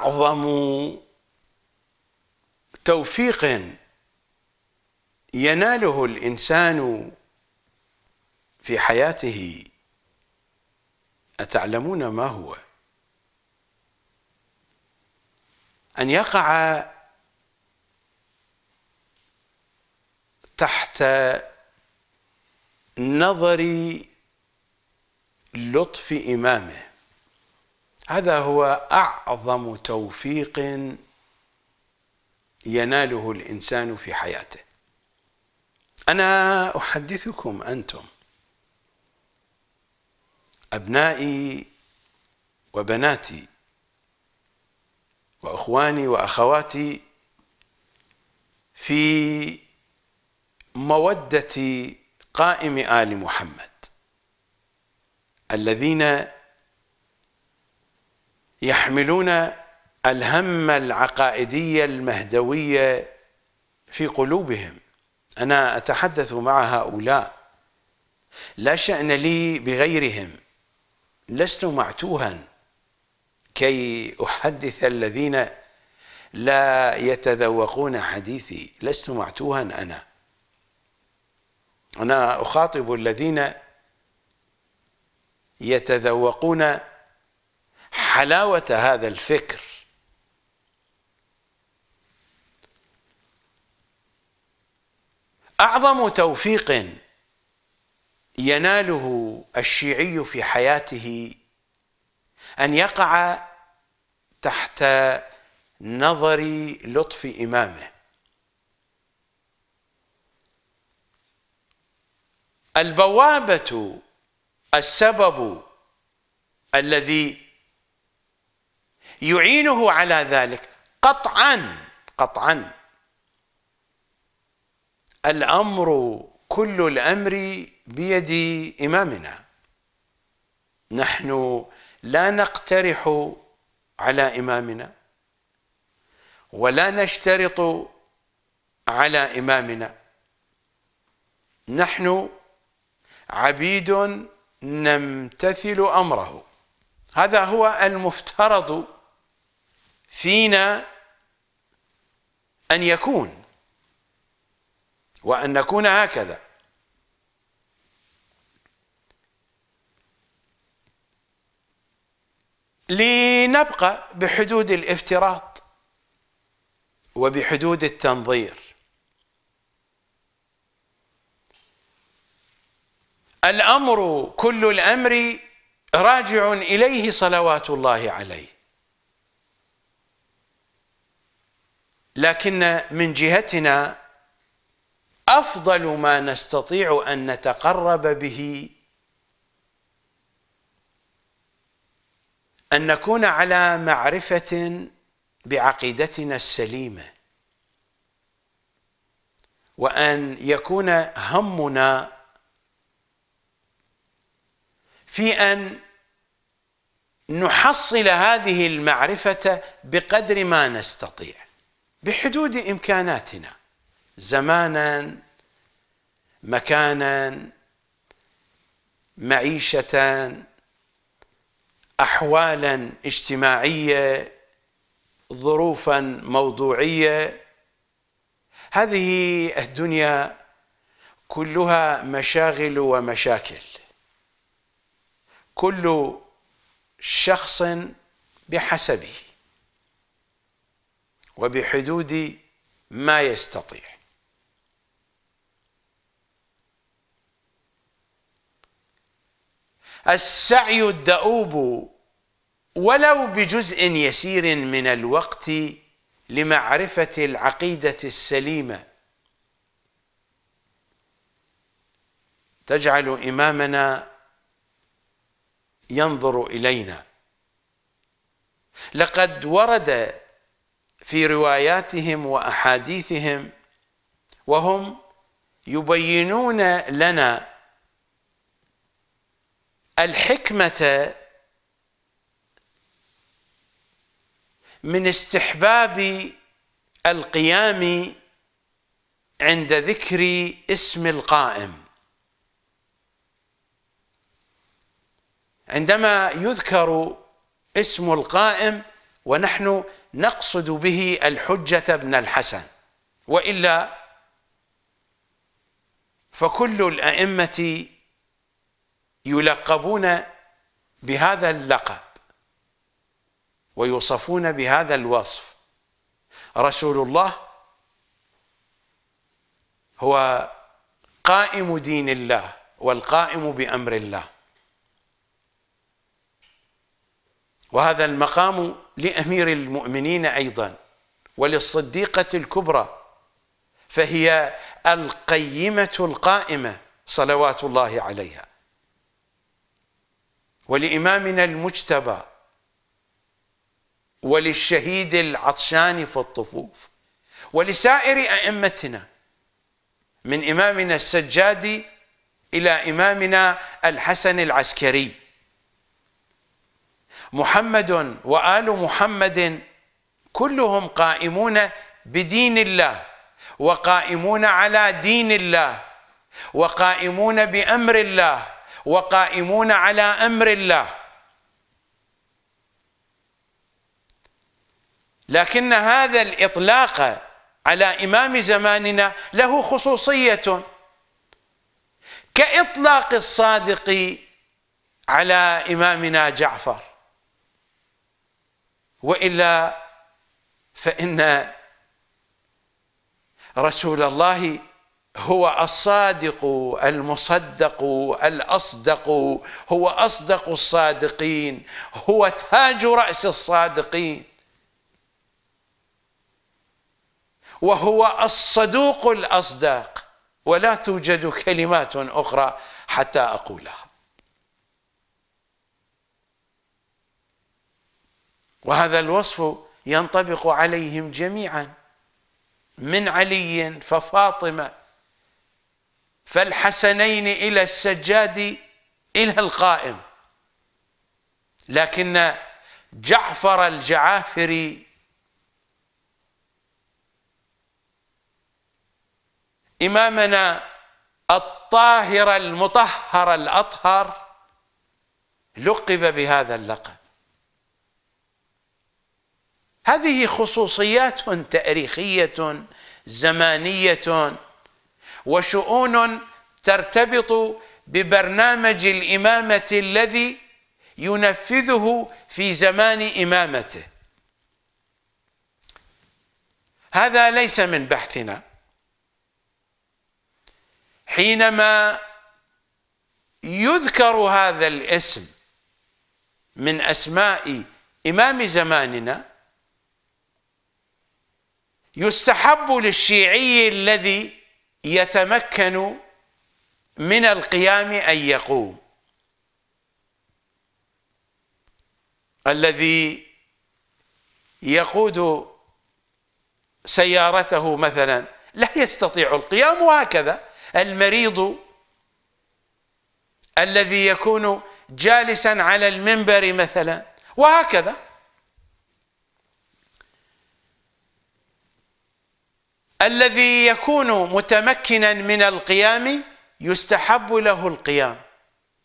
اعظم توفيق يناله الانسان في حياته اتعلمون ما هو ان يقع تحت نظر لطف امامه هذا هو اعظم توفيق يناله الانسان في حياته انا احدثكم انتم ابنائي وبناتي واخواني واخواتي في موده قائم ال محمد الذين يحملون الهم العقائدية المهدوية في قلوبهم أنا أتحدث مع هؤلاء لا شأن لي بغيرهم لست معتوها كي أحدث الذين لا يتذوقون حديثي لست معتوها أنا أنا أخاطب الذين يتذوقون حلاوة هذا الفكر أعظم توفيق يناله الشيعي في حياته أن يقع تحت نظر لطف إمامه البوابة السبب الذي يعينه على ذلك قطعا قطعا الامر كل الامر بيد امامنا نحن لا نقترح على امامنا ولا نشترط على امامنا نحن عبيد نمتثل امره هذا هو المفترض فينا أن يكون وأن نكون هكذا لنبقى بحدود الافتراض وبحدود التنظير الأمر كل الأمر راجع إليه صلوات الله عليه لكن من جهتنا افضل ما نستطيع ان نتقرب به ان نكون على معرفه بعقيدتنا السليمه وان يكون همنا في ان نحصل هذه المعرفه بقدر ما نستطيع بحدود إمكاناتنا زمانا مكانا معيشة أحوالا اجتماعية ظروفا موضوعية هذه الدنيا كلها مشاغل ومشاكل كل شخص بحسبه وبحدود ما يستطيع السعي الدؤوب ولو بجزء يسير من الوقت لمعرفة العقيدة السليمة تجعل إمامنا ينظر إلينا لقد ورد في رواياتهم واحاديثهم وهم يبينون لنا الحكمه من استحباب القيام عند ذكر اسم القائم عندما يذكر اسم القائم ونحن نقصد به الحجة بن الحسن وإلا فكل الأئمة يلقبون بهذا اللقب ويوصفون بهذا الوصف رسول الله هو قائم دين الله والقائم بأمر الله وهذا المقام لامير المؤمنين ايضا وللصديقه الكبرى فهي القيمه القائمه صلوات الله عليها ولامامنا المجتبى وللشهيد العطشان في الطفوف ولسائر ائمتنا من امامنا السجادي الى امامنا الحسن العسكري محمد وال محمد كلهم قائمون بدين الله وقائمون على دين الله وقائمون بامر الله وقائمون على امر الله لكن هذا الاطلاق على امام زماننا له خصوصيه كاطلاق الصادق على امامنا جعفر والا فان رسول الله هو الصادق المصدق الاصدق هو اصدق الصادقين هو تاج راس الصادقين وهو الصدوق الاصدق ولا توجد كلمات اخرى حتى اقولها وهذا الوصف ينطبق عليهم جميعا من علي ففاطمه فالحسنين الى السجاد الى القائم لكن جعفر الجعافري امامنا الطاهر المطهر الاطهر لقب بهذا اللقب هذه خصوصيات تاريخيه زمانيه وشؤون ترتبط ببرنامج الامامه الذي ينفذه في زمان امامته هذا ليس من بحثنا حينما يذكر هذا الاسم من اسماء امام زماننا يستحب للشيعي الذي يتمكن من القيام أن يقوم الذي يقود سيارته مثلا لا يستطيع القيام وهكذا المريض الذي يكون جالسا على المنبر مثلا وهكذا الذي يكون متمكنا من القيام يستحب له القيام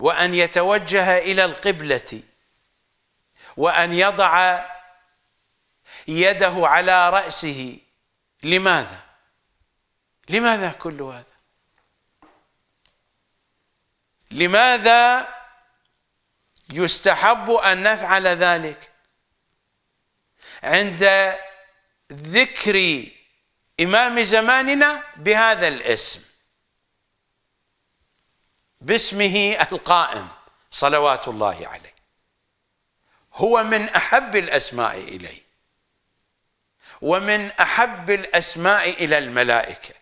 وأن يتوجه إلى القبلة وأن يضع يده على رأسه لماذا؟ لماذا كل هذا؟ لماذا يستحب أن نفعل ذلك عند ذكر إمام زماننا بهذا الاسم باسمه القائم صلوات الله عليه هو من أحب الأسماء إليه ومن أحب الأسماء إلى الملائكة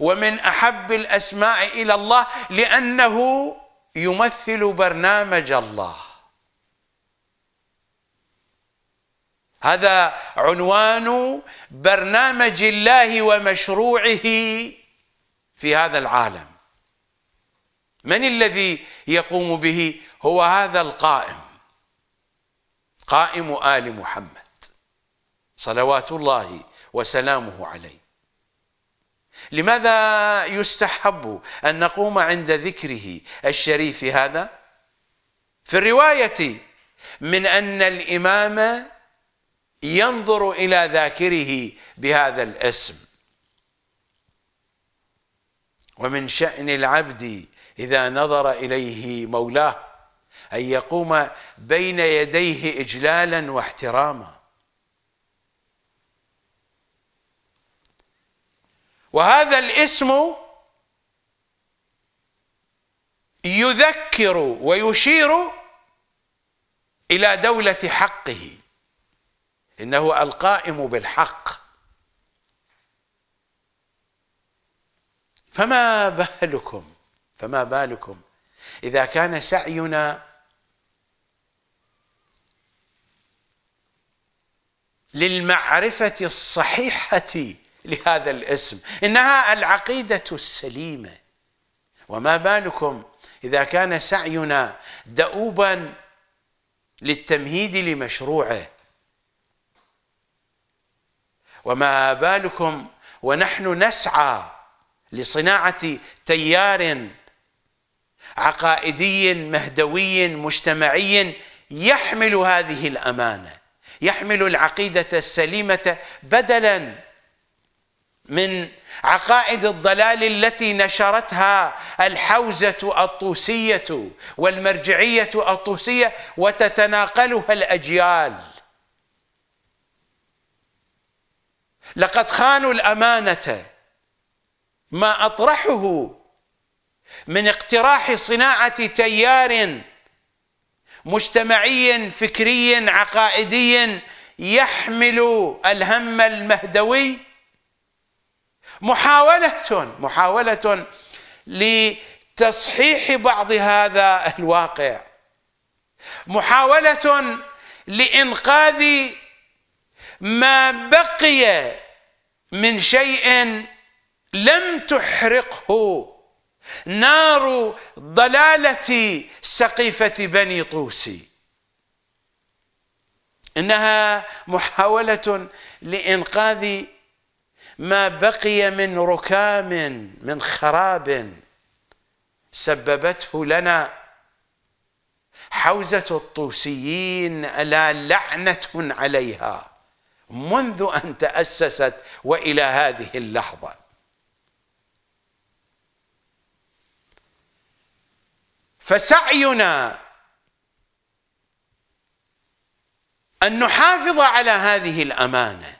ومن أحب الأسماء إلى الله لأنه يمثل برنامج الله هذا عنوان برنامج الله ومشروعه في هذا العالم من الذي يقوم به هو هذا القائم قائم آل محمد صلوات الله وسلامه عليه لماذا يستحب أن نقوم عند ذكره الشريف هذا في الرواية من أن الإمام ينظر إلى ذاكره بهذا الاسم ومن شأن العبد إذا نظر إليه مولاه أن يقوم بين يديه إجلالا واحتراما وهذا الاسم يذكر ويشير إلى دولة حقه انه القائم بالحق فما بالكم فما بالكم اذا كان سعينا للمعرفه الصحيحه لهذا الاسم انها العقيده السليمه وما بالكم اذا كان سعينا دؤوبا للتمهيد لمشروعه وما بالكم ونحن نسعى لصناعه تيار عقائدي مهدوي مجتمعي يحمل هذه الامانه يحمل العقيده السليمه بدلا من عقائد الضلال التي نشرتها الحوزه الطوسيه والمرجعيه الطوسيه وتتناقلها الاجيال لقد خانوا الامانه ما اطرحه من اقتراح صناعه تيار مجتمعي فكري عقائدي يحمل الهم المهدوي محاوله محاوله لتصحيح بعض هذا الواقع محاوله لانقاذ ما بقي من شيء لم تحرقه نار ضلالة سقيفة بني طوسي إنها محاولة لإنقاذ ما بقي من ركام من خراب سببته لنا حوزة الطوسيين ألا لعنة عليها منذ أن تأسست وإلى هذه اللحظة فسعينا أن نحافظ على هذه الأمانة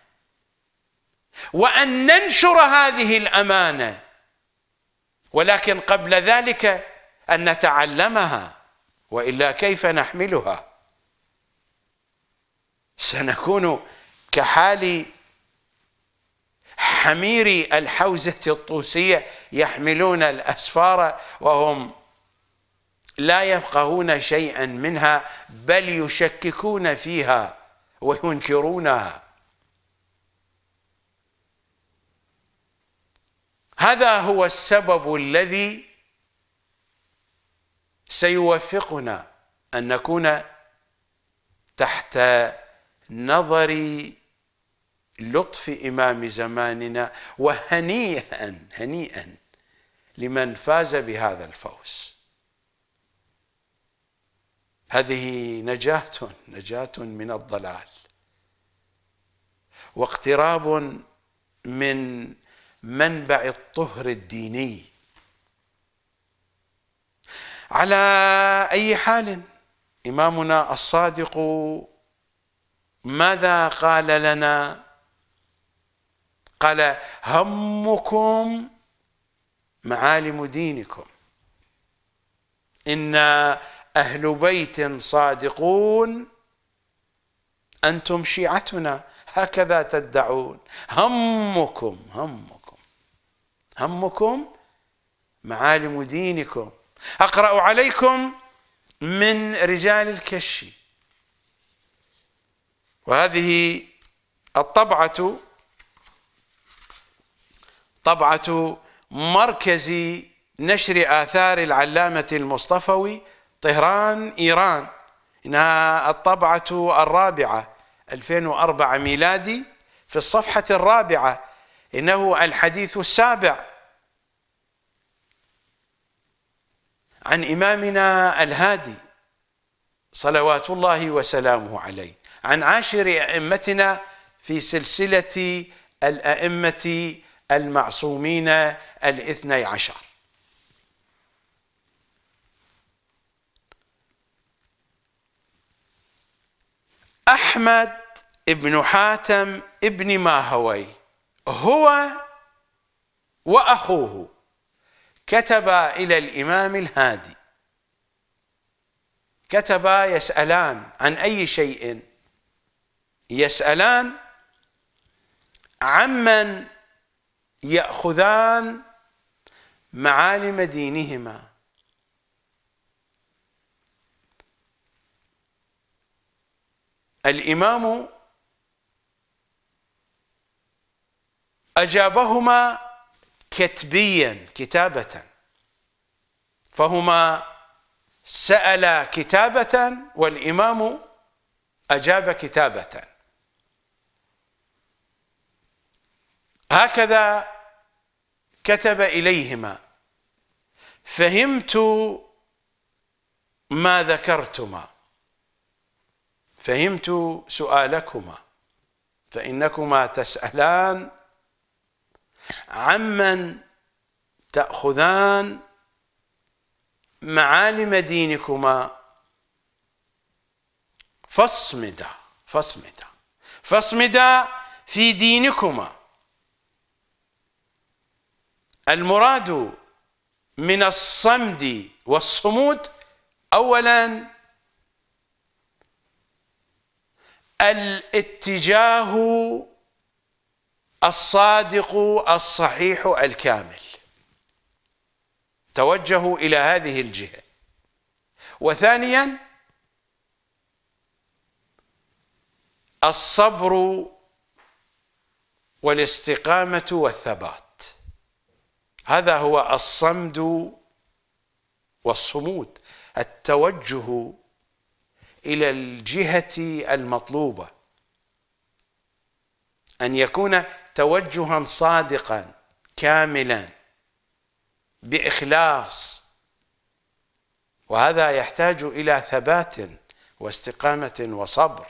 وأن ننشر هذه الأمانة ولكن قبل ذلك أن نتعلمها وإلا كيف نحملها سنكون كحال حمير الحوزة الطوسية يحملون الأسفار وهم لا يفقهون شيئا منها بل يشككون فيها وينكرونها هذا هو السبب الذي سيوفقنا أن نكون تحت نظري لطف إمام زماننا وهنيئا هنيئا لمن فاز بهذا الفوز هذه نجاة نجاة من الضلال واقتراب من منبع الطهر الديني على أي حال إمامنا الصادق ماذا قال لنا قال همكم معالم دينكم إنا أهل بيت صادقون أنتم شيعتنا هكذا تدعون همكم همكم همكم معالم دينكم أقرأ عليكم من رجال الكشي وهذه الطبعة طبعة مركز نشر آثار العلامة المصطفوي طهران إيران إنها الطبعة الرابعة 2004 ميلادي في الصفحة الرابعة إنه الحديث السابع عن إمامنا الهادي صلوات الله وسلامه عليه عن عاشر ائمتنا في سلسله الائمه المعصومين الاثني عشر احمد ابن حاتم ابن ماهوي هو واخوه كتبا الى الامام الهادي كتبا يسالان عن اي شيء يسألان عمن يأخذان معالم دينهما الإمام أجابهما كتبيا كتابة فهما سأل كتابة والإمام أجاب كتابة هكذا كتب إليهما فهمت ما ذكرتما فهمت سؤالكما فإنكما تسألان عمن تأخذان معالم دينكما فاصمدا فاصمدا فاصمدا في دينكما المراد من الصمد والصمود اولا الاتجاه الصادق الصحيح الكامل توجهوا الى هذه الجهه وثانيا الصبر والاستقامه والثبات هذا هو الصمد والصمود التوجه الى الجهه المطلوبه ان يكون توجها صادقا كاملا باخلاص وهذا يحتاج الى ثبات واستقامه وصبر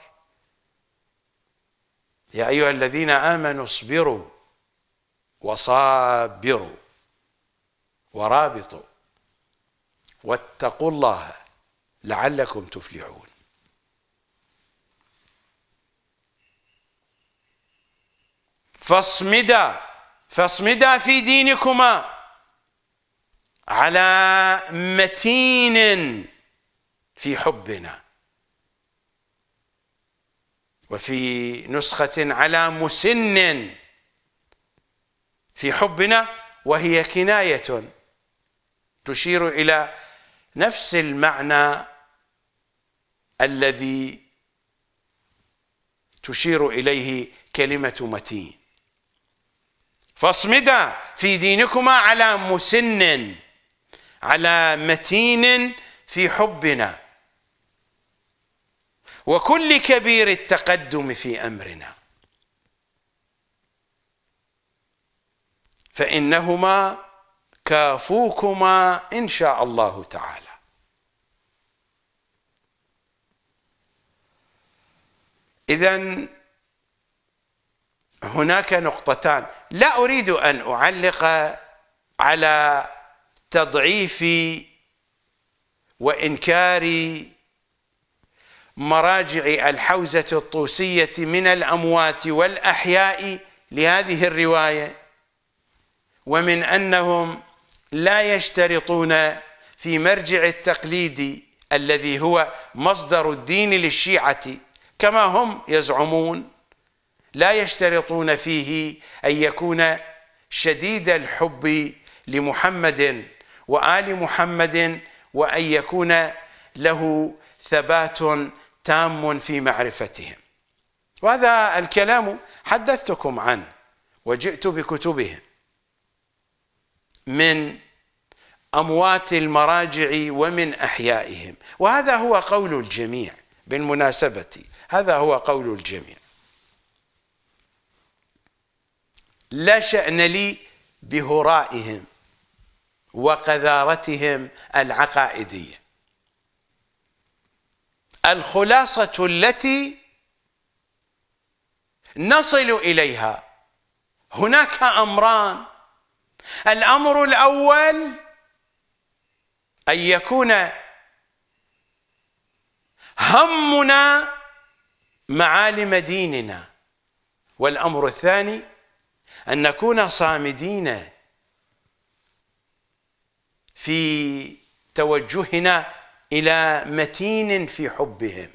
يا ايها الذين امنوا اصبروا وصابروا ورابطوا واتقوا الله لعلكم تفلحون فاصمدا فاصمدا في دينكما على متين في حبنا وفي نسخة على مسن في حبنا وهي كناية تشير إلى نفس المعنى الذي تشير إليه كلمة متين فاصمدا في دينكما على مسن على متين في حبنا وكل كبير التقدم في أمرنا فإنهما كافوكما إن شاء الله تعالى إذا هناك نقطتان لا أريد أن أعلق على تضعيف وإنكار مراجع الحوزة الطوسية من الأموات والأحياء لهذه الرواية ومن أنهم لا يشترطون في مرجع التقليد الذي هو مصدر الدين للشيعة كما هم يزعمون لا يشترطون فيه أن يكون شديد الحب لمحمد وآل محمد وأن يكون له ثبات تام في معرفتهم وهذا الكلام حدثتكم عنه وجئت بكتبهم من أموات المراجع ومن أحيائهم وهذا هو قول الجميع بالمناسبة هذا هو قول الجميع لا شأن لي بهرائهم وقذارتهم العقائدية الخلاصة التي نصل إليها هناك أمران الامر الاول ان يكون همنا معالم ديننا والامر الثاني ان نكون صامدين في توجهنا الى متين في حبهم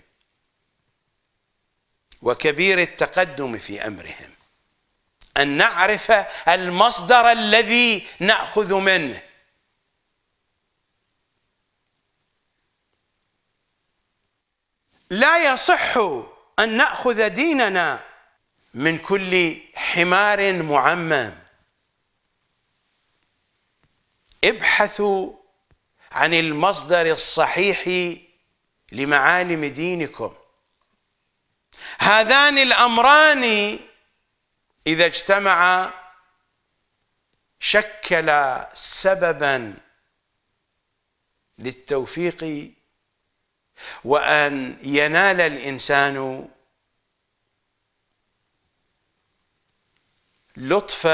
وكبير التقدم في امرهم أن نعرف المصدر الذي نأخذ منه لا يصح أن نأخذ ديننا من كل حمار معمم ابحثوا عن المصدر الصحيح لمعالم دينكم هذان الأمران إذا اجتمع شكل سببا للتوفيق وأن ينال الإنسان لطف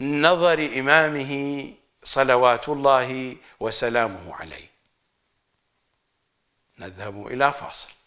نظر إمامه صلوات الله وسلامه عليه نذهب إلى فاصل